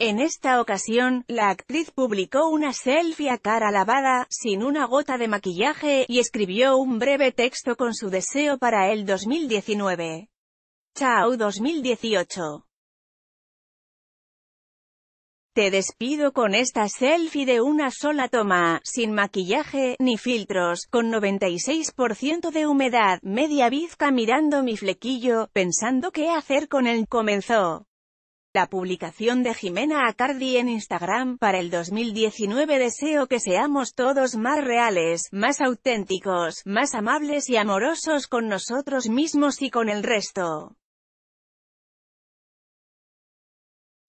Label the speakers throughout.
Speaker 1: En esta ocasión, la actriz publicó una selfie a cara lavada, sin una gota de maquillaje, y escribió un breve texto con su deseo para el 2019. Chao 2018. Te despido con esta selfie de una sola toma, sin maquillaje, ni filtros, con 96% de humedad, media bizca mirando mi flequillo, pensando qué hacer con él, comenzó. La publicación de Jimena Acardi en Instagram, para el 2019 deseo que seamos todos más reales, más auténticos, más amables y amorosos con nosotros mismos y con el resto.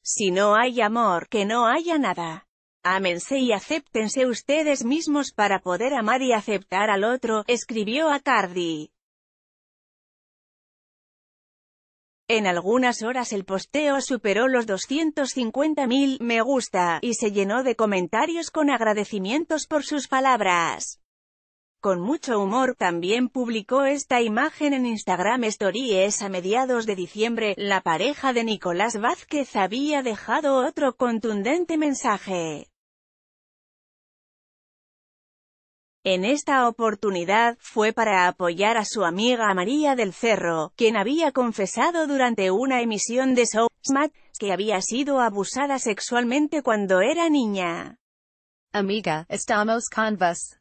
Speaker 1: Si no hay amor, que no haya nada. Ámense y acéptense ustedes mismos para poder amar y aceptar al otro, escribió Acardi. En algunas horas el posteo superó los 250.000 me gusta, y se llenó de comentarios con agradecimientos por sus palabras. Con mucho humor, también publicó esta imagen en Instagram Stories a mediados de diciembre, la pareja de Nicolás Vázquez había dejado otro contundente mensaje. En esta oportunidad, fue para apoyar a su amiga María del Cerro, quien había confesado durante una emisión de Showmatch que había sido abusada sexualmente cuando era niña. Amiga, estamos vos.